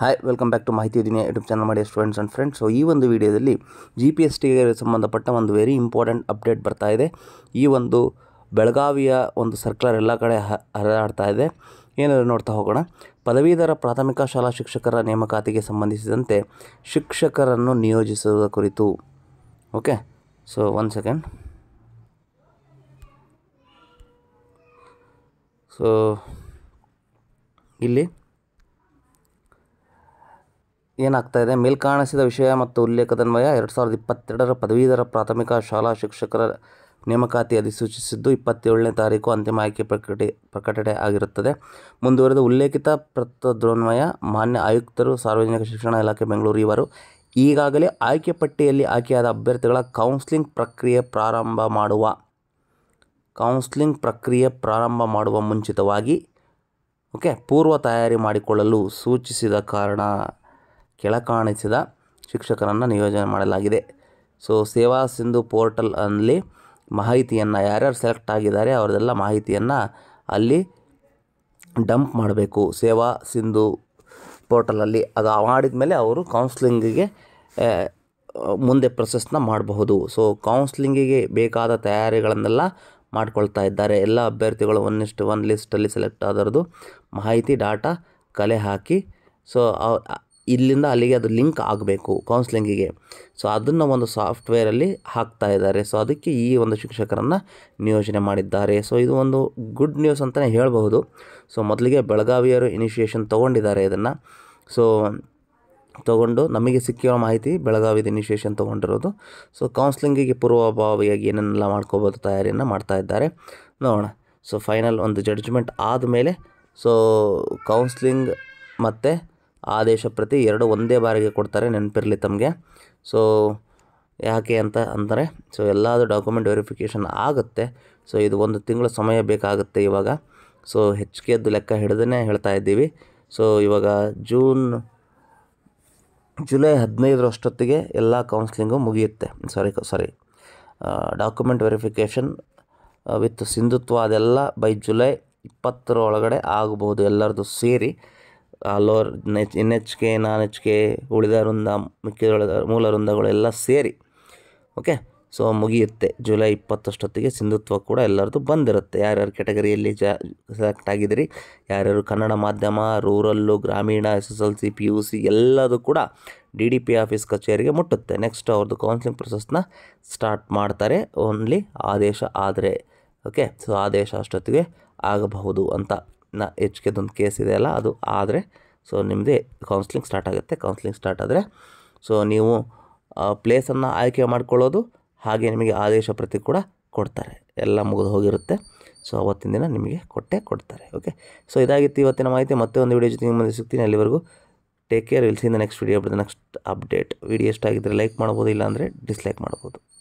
hi welcome back to ಮಾಹಿತಿ ದಿನ YouTube channel ಮಾಡಿ ಸ್ಟೂಡೆಂಟ್ಸ್ ಆ್ಯಂಡ್ ಫ್ರೆಂಡ್ಸ್ ಸೊ ಈ ಒಂದು ವಿಡಿಯೋದಲ್ಲಿ ಜಿ ಪಿ ಎಸ್ ಟಿಗೆ ಸಂಬಂಧಪಟ್ಟ ಒಂದು ವೆರಿ ಇಂಪಾರ್ಟೆಂಟ್ ಅಪ್ಡೇಟ್ ಬರ್ತಾ ಇದೆ ಈ ಒಂದು ಬೆಳಗಾವಿಯ ಒಂದು ಸರ್ಕ್ಯುಲರ್ ಎಲ್ಲ ಕಡೆ ಹರಿದಾಡ್ತಾ ಇದೆ ಏನಾದರೂ ನೋಡ್ತಾ ಹೋಗೋಣ ಪದವೀಧರ ಪ್ರಾಥಮಿಕ ಶಾಲಾ ಶಿಕ್ಷಕರ ನೇಮಕಾತಿಗೆ ಸಂಬಂಧಿಸಿದಂತೆ ಶಿಕ್ಷಕರನ್ನು ನಿಯೋಜಿಸುವ ಕುರಿತು okay so one second so ಇಲ್ಲಿ ಏನಾಗ್ತಾಯಿದೆ ಮೇಲ್ಕಾಣಿಸಿದ ವಿಷಯ ಮತ್ತು ಉಲ್ಲೇಖದನ್ವಯ ಎರಡು ಸಾವಿರದ ಇಪ್ಪತ್ತೆರಡರ ಪದವೀಧರ ಪ್ರಾಥಮಿಕ ಶಾಲಾ ಶಿಕ್ಷಕರ ನೇಮಕಾತಿ ಅಧಿಸೂಚಿಸಿದ್ದು ಇಪ್ಪತ್ತೇಳನೇ ತಾರೀಕು ಅಂತಿಮ ಆಯ್ಕೆ ಪ್ರಕಟಿ ಪ್ರಕಟಣೆ ಆಗಿರುತ್ತದೆ ಮುಂದುವರೆದ ಉಲ್ಲೇಖಿತ ಪ್ರತದ್ರನ್ವಯ ಮಾನ್ಯ ಆಯುಕ್ತರು ಸಾರ್ವಜನಿಕ ಶಿಕ್ಷಣ ಇಲಾಖೆ ಬೆಂಗಳೂರು ಇವರು ಈಗಾಗಲೇ ಆಯ್ಕೆ ಪಟ್ಟಿಯಲ್ಲಿ ಆಯ್ಕೆಯಾದ ಅಭ್ಯರ್ಥಿಗಳ ಕೌನ್ಸಿಲಿಂಗ್ ಪ್ರಕ್ರಿಯೆ ಪ್ರಾರಂಭ ಮಾಡುವ ಕೌನ್ಸಿಲಿಂಗ್ ಪ್ರಕ್ರಿಯೆ ಪ್ರಾರಂಭ ಮಾಡುವ ಮುಂಚಿತವಾಗಿ ಓಕೆ ಪೂರ್ವ ತಯಾರಿ ಮಾಡಿಕೊಳ್ಳಲು ಸೂಚಿಸಿದ ಕಾರಣ ಕೆಳಕಾಣಿಸಿದ ಶಿಕ್ಷಕರನ್ನು ನಿಯೋಜನೆ ಮಾಡಲಾಗಿದೆ ಸೊ ಸೇವಾ ಸಿಂಧು ಪೋರ್ಟಲ್ ಅಲ್ಲಿ ಮಾಹಿತಿಯನ್ನು ಯಾರ್ಯಾರು ಸೆಲೆಕ್ಟ್ ಆಗಿದ್ದಾರೆ ಅವರದೆಲ್ಲ ಮಾಹಿತಿಯನ್ನು ಅಲ್ಲಿ ಡಂಪ್ ಮಾಡಬೇಕು ಸೇವಾ ಸಿಂಧು ಪೋರ್ಟಲಲ್ಲಿ ಅದು ಮಾಡಿದ ಮೇಲೆ ಅವರು ಕೌನ್ಸ್ಲಿಂಗಿಗೆ ಮುಂದೆ ಪ್ರೊಸೆಸ್ನ ಮಾಡಬಹುದು ಸೊ ಕೌನ್ಸ್ಲಿಂಗಿಗೆ ಬೇಕಾದ ತಯಾರಿಗಳನ್ನೆಲ್ಲ ಮಾಡ್ಕೊಳ್ತಾ ಇದ್ದಾರೆ ಎಲ್ಲ ಅಭ್ಯರ್ಥಿಗಳು ಒನ್ ಇಷ್ಟು ಒನ್ ಲಿಸ್ಟಲ್ಲಿ ಸೆಲೆಕ್ಟ್ ಆದರದು ಮಾಹಿತಿ ಡಾಟಾ ಕಲೆ ಹಾಕಿ ಸೊ ಇಲ್ಲಿಂದ ಅಲ್ಲಿಗೆ ಅದು ಲಿಂಕ್ ಆಗಬೇಕು ಕೌನ್ಸ್ಲಿಂಗಿಗೆ ಸೊ ಅದನ್ನು ಒಂದು ಸಾಫ್ಟ್ವೇರಲ್ಲಿ ಹಾಕ್ತಾ ಇದ್ದಾರೆ ಸೊ ಅದಕ್ಕೆ ಈ ಒಂದು ಶಿಕ್ಷಕರನ್ನು ನಿಯೋಜನೆ ಮಾಡಿದ್ದಾರೆ ಸೊ ಇದು ಒಂದು ಗುಡ್ ನ್ಯೂಸ್ ಅಂತಲೇ ಹೇಳಬಹುದು ಸೊ ಮೊದಲಿಗೆ ಬೆಳಗಾವಿಯವರು ಇನಿಷಿಯೇಷನ್ ತೊಗೊಂಡಿದ್ದಾರೆ ಇದನ್ನು ಸೊ ತಗೊಂಡು ನಮಗೆ ಸಿಕ್ಕಿರೋ ಮಾಹಿತಿ ಬೆಳಗಾವಿದ ಇನಿಷಿಯೇಷನ್ ತೊಗೊಂಡಿರೋದು ಸೊ ಕೌನ್ಸ್ಲಿಂಗಿಗೆ ಪೂರ್ವಭಾವಿಯಾಗಿ ಏನನ್ನೆಲ್ಲ ಮಾಡ್ಕೋಬೋದು ತಯಾರಿಯನ್ನು ಮಾಡ್ತಾ ಇದ್ದಾರೆ ನೋಡೋಣ ಸೊ ಫೈನಲ್ ಒಂದು ಜಡ್ಜ್ಮೆಂಟ್ ಆದಮೇಲೆ ಸೊ ಕೌನ್ಸ್ಲಿಂಗ್ ಮತ್ತು ಆದೇಶ ಪ್ರತಿ ಎರಡು ಒಂದೇ ಬಾರಿಗೆ ಕೊಡ್ತಾರೆ ನೆನಪಿರಲಿ ತಮಗೆ ಸೊ ಯಾಕೆ ಅಂತ ಅಂದರೆ ಸೊ ಎಲ್ಲದೂ ಡಾಕ್ಯುಮೆಂಟ್ ವೆರಿಫಿಕೇಷನ್ ಆಗುತ್ತೆ ಸೊ ಇದು ಒಂದು ತಿಂಗಳ ಸಮಯ ಬೇಕಾಗುತ್ತೆ ಇವಾಗ ಸೊ ಕೆದ್ದು ಲೆಕ್ಕ ಹಿಡಿದನೇ ಹೇಳ್ತಾ ಇದ್ದೀವಿ ಸೊ ಇವಾಗ ಜೂನ್ ಜುಲೈ ಹದಿನೈದರಷ್ಟೊತ್ತಿಗೆ ಎಲ್ಲ ಕೌನ್ಸ್ಲಿಂಗು ಮುಗಿಯುತ್ತೆ sorry sorry document verification with ಸಿಂಧುತ್ವ ಅದೆಲ್ಲ ಬೈ ಜುಲೈ ಇಪ್ಪತ್ತರ ಒಳಗಡೆ ಆಗಬಹುದು ಎಲ್ಲರದು ಸೇರಿ ಆಲ್ ನೆಚ್ N H K non H K ಉಳಿದ ವೃಂದ ಮಿಕ್ಕಿದ ಮೂಲ ವೃಂದಗಳೆಲ್ಲ ಸೇರಿ ಓಕೆ ಸೊ ಮುಗಿಯುತ್ತೆ ಜುಲೈ ಇಪ್ಪತ್ತಷ್ಟೊತ್ತಿಗೆ ಸಿಂಧುತ್ವ ಕೂಡ ಎಲ್ಲರದ್ದು ಬಂದಿರುತ್ತೆ ಯಾರ್ಯಾರು ಕ್ಯಾಟಗರಿಯಲ್ಲಿ ಜಾ ಸೆಲೆಕ್ಟ್ ಆಗಿದ್ದೀರಿ ಯಾರ್ಯಾರು ಕನ್ನಡ ಮಾಧ್ಯಮ ರೂರಲ್ಲು ಗ್ರಾಮೀಣ S S L C P U C ಎಲ್ಲದು ಕೂಡ ಡಿ ಡಿ ಪಿ ಆಫೀಸ್ ಕಚೇರಿಗೆ ಮುಟ್ಟುತ್ತೆ ನೆಕ್ಸ್ಟ್ ಅವ್ರದ್ದು ಕೌನ್ಸಿಲಿಂಗ್ ಪ್ರೊಸೆಸ್ನ ಸ್ಟಾರ್ಟ್ ಮಾಡ್ತಾರೆ ಓನ್ಲಿ ಆದೇಶ ಆದರೆ ಓಕೆ ಸೊ ಆದೇಶ ಅಷ್ಟೊತ್ತಿಗೆ ಆಗಬಹುದು ಅಂತ ನ ದೊಂದು ಕೇಸ್ ಇದೆ ಅಲ್ಲ ಅದು ಆದರೆ ಸೊ ನಿಮ್ಮದೇ ಕೌನ್ಸ್ಲಿಂಗ್ ಸ್ಟಾರ್ಟ್ ಆಗುತ್ತೆ ಕೌನ್ಸ್ಲಿಂಗ್ ಸ್ಟಾರ್ಟ್ ಆದರೆ ಸೊ ನೀವು ಪ್ಲೇಸನ್ನು ಆಯ್ಕೆ ಮಾಡ್ಕೊಳ್ಳೋದು ಹಾಗೆ ನಿಮಗೆ ಆದೇಶ ಪ್ರತಿ ಕೂಡ ಕೊಡ್ತಾರೆ ಎಲ್ಲ ಮುಗಿದು ಹೋಗಿರುತ್ತೆ ಸೊ ಅವತ್ತಿನ ದಿನ ನಿಮಗೆ ಕೊಟ್ಟೆ ಕೊಡ್ತಾರೆ ಓಕೆ ಸೊ ಇದಾಗಿತ್ತು ಇವತ್ತಿನ ಮಾಹಿತಿ ಮತ್ತೆ ಒಂದು ವೀಡಿಯೋ ಜೊತೆ ಮುಂದೆ ಸಿಗ್ತೀನಿ ಅಲ್ಲಿವರೆಗೂ ಟೇಕ್ ಕೇರ್ ವಿಲ್ಸಿಂದ next video the next update video ಎಷ್ಟಾಗಿದ್ದರೆ ಲೈಕ್ ಮಾಡ್ಬೋದು ಇಲ್ಲಾಂದರೆ ಡಿಸ್ಲೈಕ್ ಮಾಡ್ಬೋದು